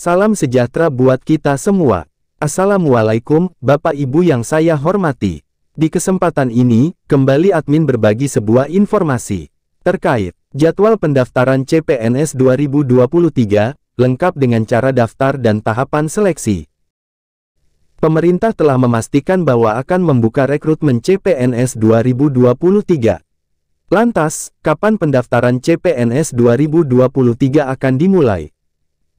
Salam sejahtera buat kita semua. Assalamualaikum, Bapak Ibu yang saya hormati. Di kesempatan ini, kembali admin berbagi sebuah informasi terkait jadwal pendaftaran CPNS 2023, lengkap dengan cara daftar dan tahapan seleksi. Pemerintah telah memastikan bahwa akan membuka rekrutmen CPNS 2023. Lantas, kapan pendaftaran CPNS 2023 akan dimulai?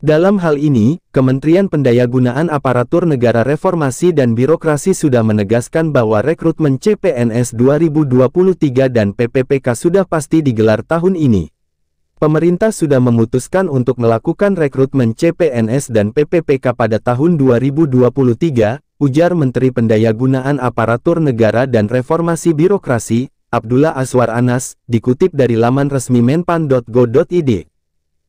Dalam hal ini, Kementerian Pendayagunaan Aparatur Negara Reformasi dan Birokrasi sudah menegaskan bahwa rekrutmen CPNS 2023 dan PPPK sudah pasti digelar tahun ini. Pemerintah sudah memutuskan untuk melakukan rekrutmen CPNS dan PPPK pada tahun 2023, ujar Menteri Pendayagunaan Aparatur Negara dan Reformasi Birokrasi, Abdullah Aswar Anas, dikutip dari laman resmi menpan.go.id.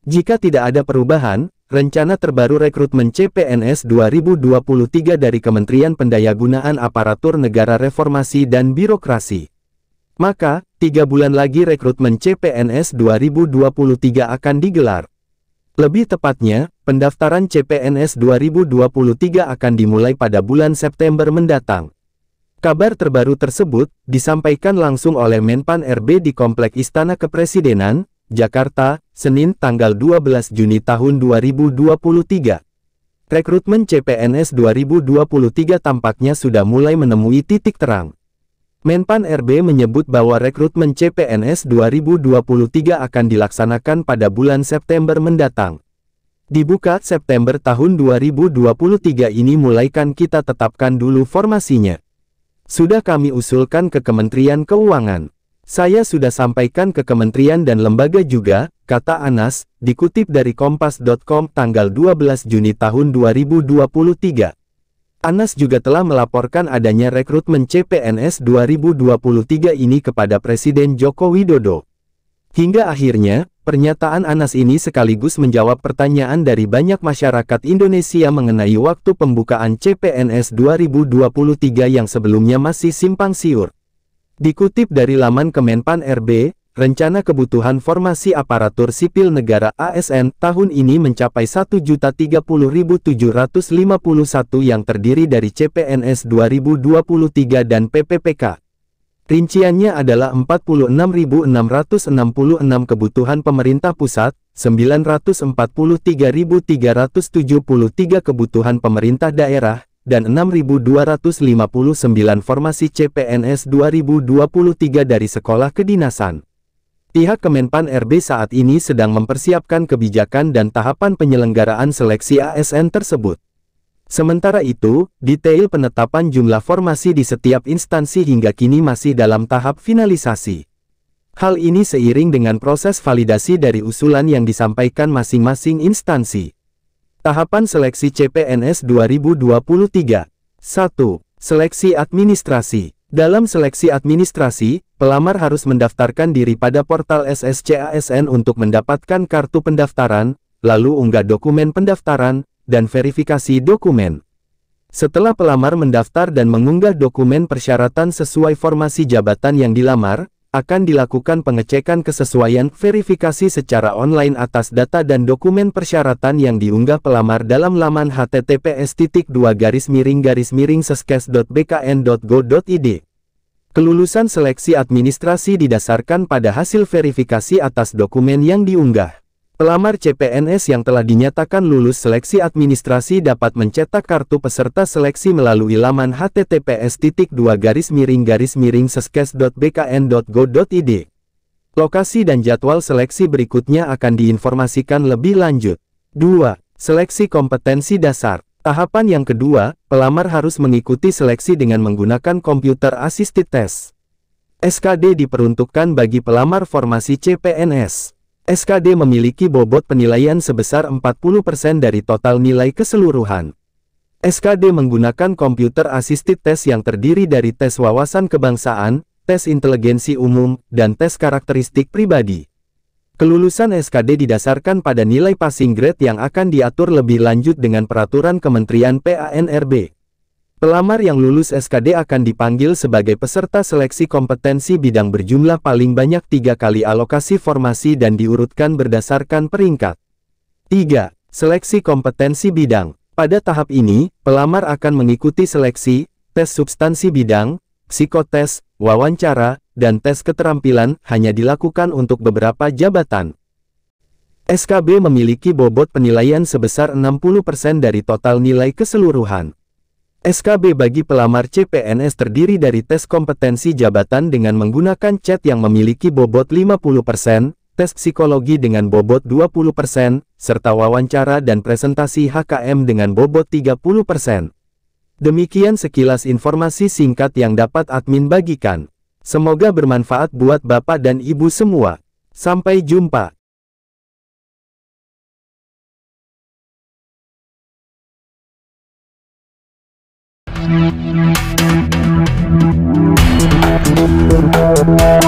Jika tidak ada perubahan, Rencana terbaru rekrutmen CPNS 2023 dari Kementerian Pendayagunaan Aparatur Negara Reformasi dan Birokrasi. Maka, tiga bulan lagi rekrutmen CPNS 2023 akan digelar. Lebih tepatnya, pendaftaran CPNS 2023 akan dimulai pada bulan September mendatang. Kabar terbaru tersebut disampaikan langsung oleh Menpan RB di Komplek Istana Kepresidenan, Jakarta, Senin tanggal 12 Juni tahun 2023. Rekrutmen CPNS 2023 tampaknya sudah mulai menemui titik terang. Menpan RB menyebut bahwa rekrutmen CPNS 2023 akan dilaksanakan pada bulan September mendatang. Dibuka September tahun 2023 ini mulaikan kita tetapkan dulu formasinya. Sudah kami usulkan ke Kementerian Keuangan. Saya sudah sampaikan ke kementerian dan lembaga juga, kata Anas, dikutip dari Kompas.com tanggal 12 Juni tahun 2023. Anas juga telah melaporkan adanya rekrutmen CPNS 2023 ini kepada Presiden Joko Widodo. Hingga akhirnya, pernyataan Anas ini sekaligus menjawab pertanyaan dari banyak masyarakat Indonesia mengenai waktu pembukaan CPNS 2023 yang sebelumnya masih simpang siur. Dikutip dari laman Kemenpan RB, rencana kebutuhan formasi aparatur sipil negara ASN tahun ini mencapai 1.030.751 yang terdiri dari CPNS 2023 dan PPPK. Rinciannya adalah 46.666 kebutuhan pemerintah pusat, 943.373 kebutuhan pemerintah daerah, dan 6.259 formasi CPNS 2023 dari Sekolah Kedinasan. Pihak Kemenpan RB saat ini sedang mempersiapkan kebijakan dan tahapan penyelenggaraan seleksi ASN tersebut. Sementara itu, detail penetapan jumlah formasi di setiap instansi hingga kini masih dalam tahap finalisasi. Hal ini seiring dengan proses validasi dari usulan yang disampaikan masing-masing instansi. Tahapan Seleksi CPNS 2023 1. Seleksi Administrasi Dalam seleksi administrasi, pelamar harus mendaftarkan diri pada portal SSCASN untuk mendapatkan kartu pendaftaran, lalu unggah dokumen pendaftaran, dan verifikasi dokumen. Setelah pelamar mendaftar dan mengunggah dokumen persyaratan sesuai formasi jabatan yang dilamar, akan dilakukan pengecekan kesesuaian verifikasi secara online atas data dan dokumen persyaratan yang diunggah pelamar dalam laman https garis miring garis miring seskes.bkn.go.id. Kelulusan seleksi administrasi didasarkan pada hasil verifikasi atas dokumen yang diunggah. Pelamar CPNS yang telah dinyatakan lulus seleksi administrasi dapat mencetak kartu peserta seleksi melalui laman https dua garis miring garis miring seskes.bkn.go.id. Lokasi dan jadwal seleksi berikutnya akan diinformasikan lebih lanjut. 2. Seleksi kompetensi dasar. Tahapan yang kedua, pelamar harus mengikuti seleksi dengan menggunakan komputer assisted test. SKD diperuntukkan bagi pelamar formasi CPNS. SKD memiliki bobot penilaian sebesar 40% dari total nilai keseluruhan. SKD menggunakan komputer assisted test yang terdiri dari tes wawasan kebangsaan, tes inteligensi umum, dan tes karakteristik pribadi. Kelulusan SKD didasarkan pada nilai passing grade yang akan diatur lebih lanjut dengan peraturan Kementerian PANRB. Pelamar yang lulus SKD akan dipanggil sebagai peserta seleksi kompetensi bidang berjumlah paling banyak tiga kali alokasi formasi dan diurutkan berdasarkan peringkat. 3. Seleksi kompetensi bidang. Pada tahap ini, pelamar akan mengikuti seleksi, tes substansi bidang, psikotes, wawancara, dan tes keterampilan hanya dilakukan untuk beberapa jabatan. SKB memiliki bobot penilaian sebesar 60% dari total nilai keseluruhan. SKB bagi pelamar CPNS terdiri dari tes kompetensi jabatan dengan menggunakan chat yang memiliki bobot 50%, tes psikologi dengan bobot 20%, serta wawancara dan presentasi HKM dengan bobot 30%. Demikian sekilas informasi singkat yang dapat admin bagikan. Semoga bermanfaat buat Bapak dan Ibu semua. Sampai jumpa. Thank you.